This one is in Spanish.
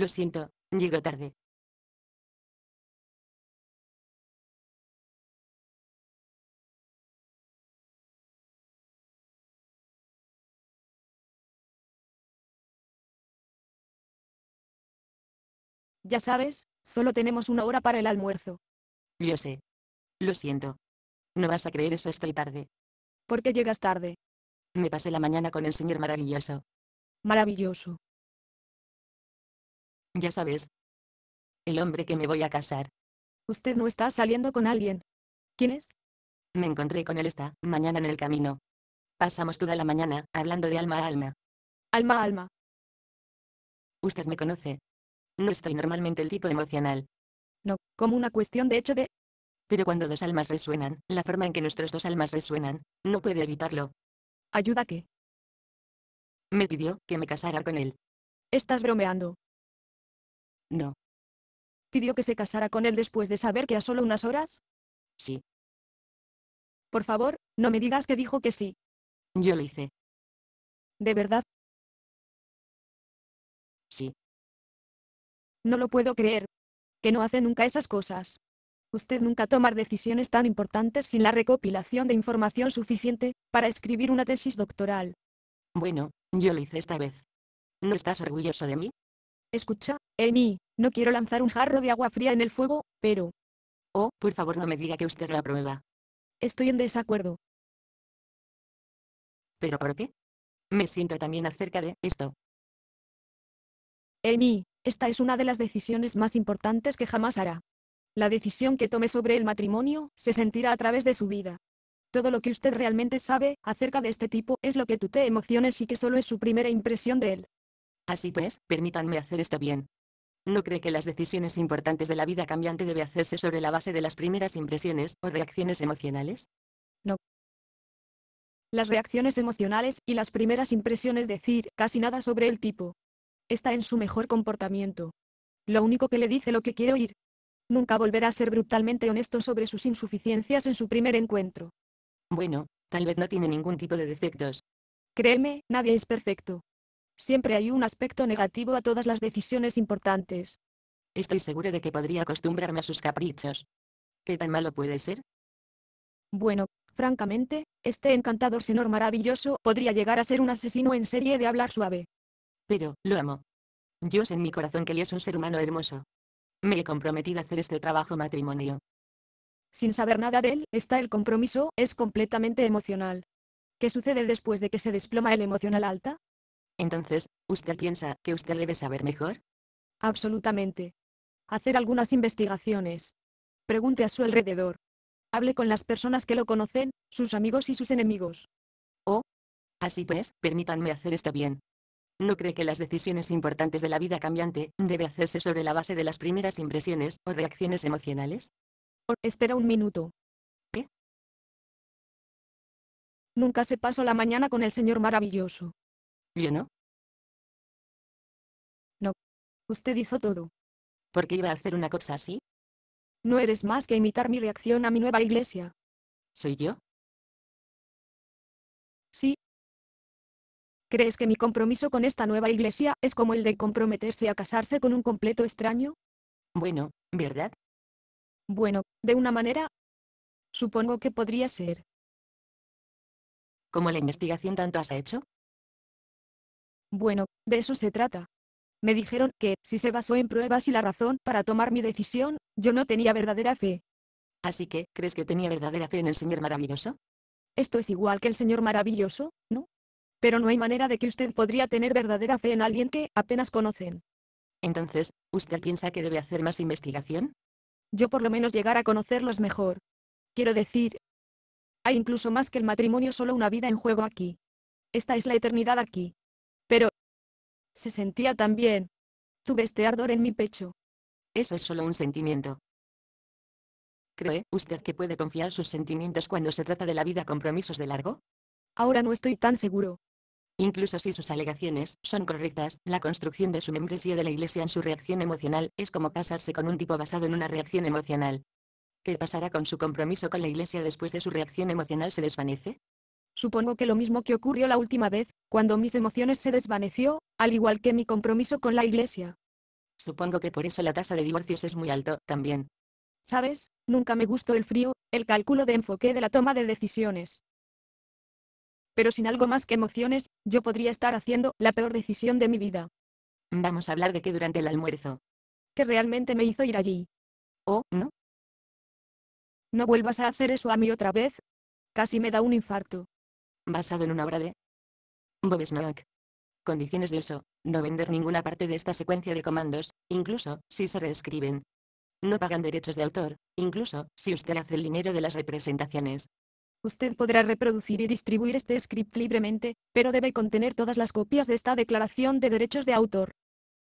Lo siento, llego tarde. Ya sabes, solo tenemos una hora para el almuerzo. Yo sé. Lo siento. No vas a creer eso, estoy tarde. ¿Por qué llegas tarde? Me pasé la mañana con el señor maravilloso. Maravilloso. Ya sabes. El hombre que me voy a casar. Usted no está saliendo con alguien. ¿Quién es? Me encontré con él esta mañana en el camino. Pasamos toda la mañana hablando de alma a alma. Alma a alma. Usted me conoce. No estoy normalmente el tipo emocional. No, como una cuestión de hecho de... Pero cuando dos almas resuenan, la forma en que nuestros dos almas resuenan, no puede evitarlo. ¿Ayuda qué? Me pidió que me casara con él. Estás bromeando. No. ¿Pidió que se casara con él después de saber que a solo unas horas? Sí. Por favor, no me digas que dijo que sí. Yo lo hice. ¿De verdad? Sí. No lo puedo creer. Que no hace nunca esas cosas. Usted nunca toma decisiones tan importantes sin la recopilación de información suficiente para escribir una tesis doctoral. Bueno, yo lo hice esta vez. ¿No estás orgulloso de mí? Escucha, Amy, no quiero lanzar un jarro de agua fría en el fuego, pero... Oh, por favor no me diga que usted lo aprueba. Estoy en desacuerdo. ¿Pero por qué? Me siento también acerca de esto. Amy, esta es una de las decisiones más importantes que jamás hará. La decisión que tome sobre el matrimonio se sentirá a través de su vida. Todo lo que usted realmente sabe acerca de este tipo es lo que tú te emociones y que solo es su primera impresión de él. Así pues, permítanme hacer esto bien. ¿No cree que las decisiones importantes de la vida cambiante debe hacerse sobre la base de las primeras impresiones o reacciones emocionales? No. Las reacciones emocionales y las primeras impresiones decir casi nada sobre el tipo. Está en su mejor comportamiento. Lo único que le dice lo que quiero oír. Nunca volverá a ser brutalmente honesto sobre sus insuficiencias en su primer encuentro. Bueno, tal vez no tiene ningún tipo de defectos. Créeme, nadie es perfecto. Siempre hay un aspecto negativo a todas las decisiones importantes. Estoy seguro de que podría acostumbrarme a sus caprichos. ¿Qué tan malo puede ser? Bueno, francamente, este encantador senor maravilloso podría llegar a ser un asesino en serie de hablar suave. Pero, lo amo. Yo sé en mi corazón que él es un ser humano hermoso. Me he comprometido a hacer este trabajo matrimonio. Sin saber nada de él, está el compromiso, es completamente emocional. ¿Qué sucede después de que se desploma el emocional alta? Entonces, ¿usted piensa que usted debe saber mejor? Absolutamente. Hacer algunas investigaciones. Pregunte a su alrededor. Hable con las personas que lo conocen, sus amigos y sus enemigos. Oh. Así pues, permítanme hacer esto bien. ¿No cree que las decisiones importantes de la vida cambiante debe hacerse sobre la base de las primeras impresiones o reacciones emocionales? espera un minuto. ¿Qué? Nunca se pasó la mañana con el señor maravilloso no? No. Usted hizo todo. ¿Por qué iba a hacer una cosa así? No eres más que imitar mi reacción a mi nueva iglesia. ¿Soy yo? Sí. ¿Crees que mi compromiso con esta nueva iglesia es como el de comprometerse a casarse con un completo extraño? Bueno, ¿verdad? Bueno, de una manera. Supongo que podría ser. ¿Cómo la investigación tanto has hecho? Bueno, de eso se trata. Me dijeron que, si se basó en pruebas y la razón para tomar mi decisión, yo no tenía verdadera fe. Así que, ¿crees que tenía verdadera fe en el Señor Maravilloso? Esto es igual que el Señor Maravilloso, ¿no? Pero no hay manera de que usted podría tener verdadera fe en alguien que apenas conocen. Entonces, ¿usted piensa que debe hacer más investigación? Yo por lo menos llegar a conocerlos mejor. Quiero decir, hay incluso más que el matrimonio solo una vida en juego aquí. Esta es la eternidad aquí. Se sentía tan bien. Tuve este ardor en mi pecho. Eso es solo un sentimiento. ¿Cree usted que puede confiar sus sentimientos cuando se trata de la vida compromisos de largo? Ahora no estoy tan seguro. Incluso si sus alegaciones son correctas, la construcción de su membresía de la Iglesia en su reacción emocional es como casarse con un tipo basado en una reacción emocional. ¿Qué pasará con su compromiso con la Iglesia después de su reacción emocional se desvanece? Supongo que lo mismo que ocurrió la última vez, cuando mis emociones se desvaneció, al igual que mi compromiso con la Iglesia. Supongo que por eso la tasa de divorcios es muy alto, también. ¿Sabes? Nunca me gustó el frío, el cálculo de enfoque de la toma de decisiones. Pero sin algo más que emociones, yo podría estar haciendo la peor decisión de mi vida. Vamos a hablar de qué durante el almuerzo. Que realmente me hizo ir allí. ¿Oh, no? No vuelvas a hacer eso a mí otra vez. Casi me da un infarto. Basado en una obra de Bob condiciones de eso, no vender ninguna parte de esta secuencia de comandos, incluso, si se reescriben. No pagan derechos de autor, incluso, si usted hace el dinero de las representaciones. Usted podrá reproducir y distribuir este script libremente, pero debe contener todas las copias de esta declaración de derechos de autor.